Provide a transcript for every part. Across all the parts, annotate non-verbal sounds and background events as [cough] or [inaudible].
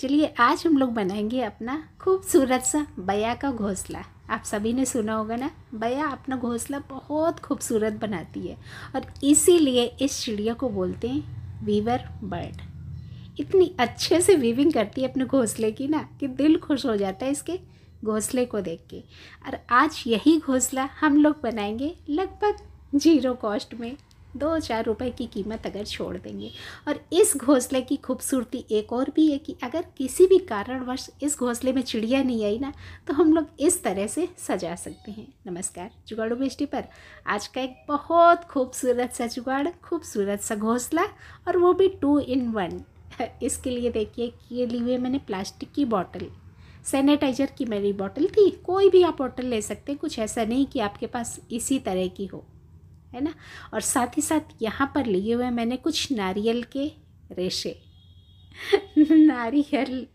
चलिए आज हम लोग बनाएंगे अपना खूबसूरत सा बया का घोंसला आप सभी ने सुना होगा ना बया अपना घोंसला बहुत खूबसूरत बनाती है और इसीलिए इस चिड़िया को बोलते हैं वीवर बर्ड इतनी अच्छे से वीविंग करती है अपने घोंसले की ना कि दिल खुश हो जाता है इसके घोंसले को देख के और आज यही घोंसला हम लोग बनाएंगे लगभग जीरो कॉस्ट में दो चार रुपये की कीमत अगर छोड़ देंगे और इस घोंसले की खूबसूरती एक और भी है कि अगर किसी भी कारणवश इस घोंसले में चिड़िया नहीं आई ना तो हम लोग इस तरह से सजा सकते हैं नमस्कार जुगाड़ू बेस्टी पर आज का एक बहुत खूबसूरत सा जुगाड़ खूबसूरत सा घोंसला और वो भी टू इन वन इसके लिए देखिए कि ली हुई मैंने प्लास्टिक की बॉटल सैनिटाइजर की मेरी बॉटल थी कोई भी आप बॉटल ले सकते हैं कुछ ऐसा नहीं कि आपके पास इसी तरह की हो है ना और साथ ही साथ यहाँ पर लिए हुए मैंने कुछ नारियल के रेशे [laughs] नारियल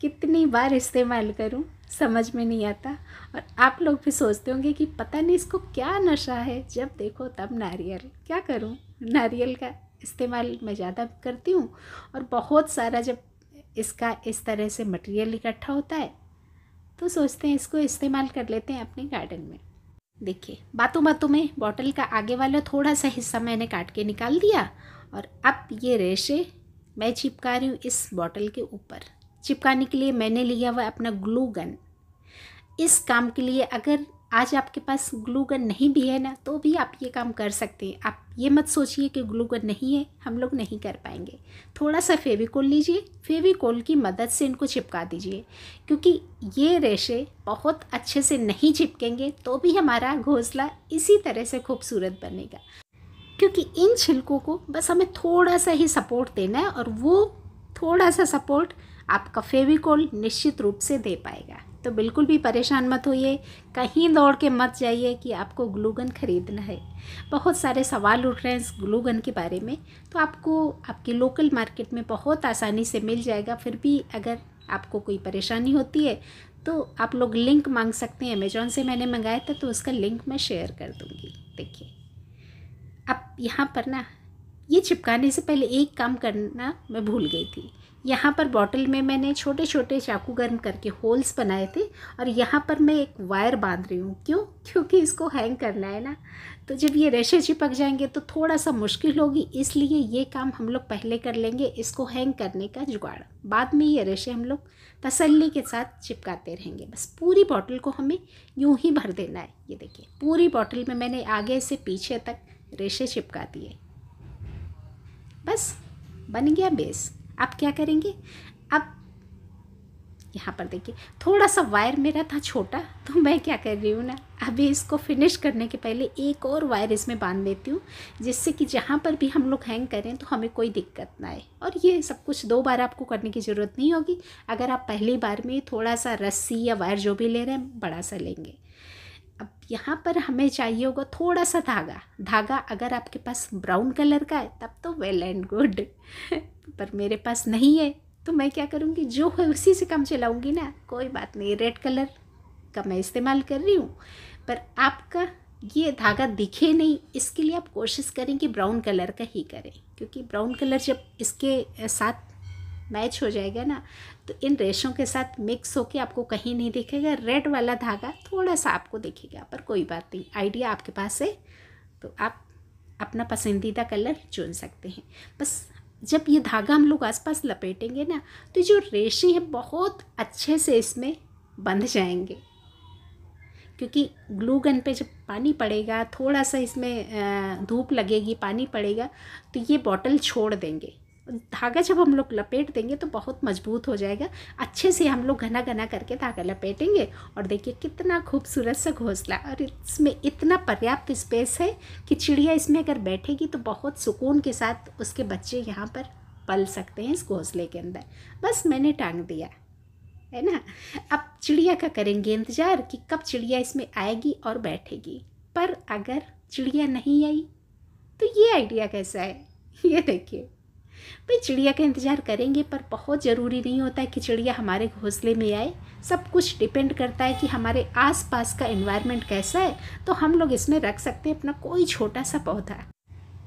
कितनी बार इस्तेमाल करूँ समझ में नहीं आता और आप लोग भी सोचते होंगे कि पता नहीं इसको क्या नशा है जब देखो तब नारियल क्या करूँ नारियल का इस्तेमाल मैं ज़्यादा करती हूँ और बहुत सारा जब इसका इस तरह से मटेरियल इकट्ठा होता है तो सोचते हैं इसको इस्तेमाल कर लेते हैं अपने गार्डन में देखिए बातों बातों में बॉटल का आगे वाला थोड़ा सा हिस्सा मैंने काट के निकाल दिया और अब ये रेशे मैं चिपका रही हूँ इस बॉटल के ऊपर चिपकाने के लिए मैंने लिया हुआ अपना ग्लू गन इस काम के लिए अगर आज आपके पास ग्लू गन नहीं भी है ना तो भी आप ये काम कर सकते हैं आप ये मत सोचिए कि ग्लू गन नहीं है हम लोग नहीं कर पाएंगे थोड़ा सा फेविकोल लीजिए फेविकोल की मदद से इनको चिपका दीजिए क्योंकि ये रेशे बहुत अच्छे से नहीं चिपकेंगे तो भी हमारा घोंसला इसी तरह से खूबसूरत बनेगा क्योंकि इन छिलकों को बस हमें थोड़ा सा ही सपोर्ट देना है और वो थोड़ा सा सपोर्ट आपका फेविकोल निश्चित रूप से दे पाएगा तो बिल्कुल भी परेशान मत होइए कहीं दौड़ के मत जाइए कि आपको ग्लूगन ख़रीदना है बहुत सारे सवाल उठ रहे हैं इस ग्लूगन के बारे में तो आपको आपके लोकल मार्केट में बहुत आसानी से मिल जाएगा फिर भी अगर आपको कोई परेशानी होती है तो आप लोग लिंक मांग सकते हैं अमेजोन से मैंने मंगाया था तो उसका लिंक मैं शेयर कर दूँगी देखिए अब यहाँ पर ना ये चिपकाने से पहले एक काम करना मैं भूल गई थी यहाँ पर बॉटल में मैंने छोटे छोटे चाकू गर्म करके होल्स बनाए थे और यहाँ पर मैं एक वायर बांध रही हूँ क्यों क्योंकि इसको हैंग करना है ना तो जब ये रेशे चिपक जाएंगे तो थोड़ा सा मुश्किल होगी इसलिए ये काम हम लोग पहले कर लेंगे इसको हैंग करने का जुगाड़ बाद में ये रेशे हम लोग तसल्ली के साथ चिपकाते रहेंगे बस पूरी बॉटल को हमें यूँ ही भर देना है ये देखिए पूरी बॉटल में मैंने आगे से पीछे तक रेशे चिपका दिए बस बन गया बेस आप क्या करेंगे आप यहाँ पर देखिए थोड़ा सा वायर मेरा था छोटा तो मैं क्या कर रही हूँ ना अभी इसको फिनिश करने के पहले एक और वायर इसमें बांध देती हूँ जिससे कि जहाँ पर भी हम लोग हैंग करें तो हमें कोई दिक्कत ना आए और ये सब कुछ दो बार आपको करने की ज़रूरत नहीं होगी अगर आप पहली बार में थोड़ा सा रस्सी या वायर जो भी ले रहे हैं बड़ा सा लेंगे अब यहाँ पर हमें चाहिए होगा थोड़ा सा धागा धागा अगर आपके पास ब्राउन कलर का है तब तो वेल एंड गुड पर मेरे पास नहीं है तो मैं क्या करूँगी जो है उसी से कम चलाऊँगी ना कोई बात नहीं रेड कलर का मैं इस्तेमाल कर रही हूँ पर आपका ये धागा दिखे नहीं इसके लिए आप कोशिश करें कि ब्राउन कलर का ही करें क्योंकि ब्राउन कलर जब इसके साथ मैच हो जाएगा ना तो इन रेशों के साथ मिक्स होकर आपको कहीं नहीं दिखेगा रेड वाला धागा थोड़ा सा आपको दिखेगा पर कोई बात नहीं आइडिया आपके पास है तो आप अपना पसंदीदा कलर चुन सकते हैं बस जब ये धागा हम लोग आसपास लपेटेंगे ना तो जो रेशे हैं बहुत अच्छे से इसमें बंध जाएंगे क्योंकि ग्लू गन पे जब पानी पड़ेगा थोड़ा सा इसमें धूप लगेगी पानी पड़ेगा तो ये बॉटल छोड़ देंगे धागा जब हम लोग लपेट देंगे तो बहुत मजबूत हो जाएगा अच्छे से हम लोग घना घना करके धागा लपेटेंगे और देखिए कितना खूबसूरत सा घोंसला और इसमें इतना पर्याप्त स्पेस है कि चिड़िया इसमें अगर बैठेगी तो बहुत सुकून के साथ उसके बच्चे यहाँ पर पल सकते हैं इस घोंसले के अंदर बस मैंने टांग दिया है ना अब चिड़िया का करेंगे इंतज़ार कि कब चिड़िया इसमें आएगी और बैठेगी पर अगर चिड़िया नहीं आई तो ये आइडिया कैसा है ये देखिए भाई चिड़िया का इंतज़ार करेंगे पर बहुत ज़रूरी नहीं होता है कि चिड़िया हमारे घोंसले में आए सब कुछ डिपेंड करता है कि हमारे आसपास का इन्वायरमेंट कैसा है तो हम लोग इसमें रख सकते हैं अपना कोई छोटा सा पौधा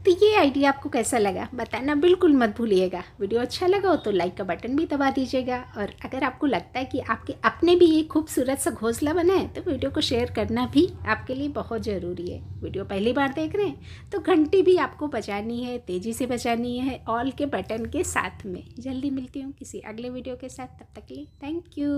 तो ये आइडिया आपको कैसा लगा बताना बिल्कुल मत भूलिएगा वीडियो अच्छा लगा हो तो लाइक का बटन भी दबा दीजिएगा और अगर आपको लगता है कि आपके अपने भी ये खूबसूरत सा घोंसला बना है तो वीडियो को शेयर करना भी आपके लिए बहुत ज़रूरी है वीडियो पहली बार देख रहे हैं तो घंटी भी आपको बजानी है तेज़ी से बजानी है ऑल के बटन के साथ में जल्दी मिलती हूँ किसी अगले वीडियो के साथ तब तक के लिए थैंक यू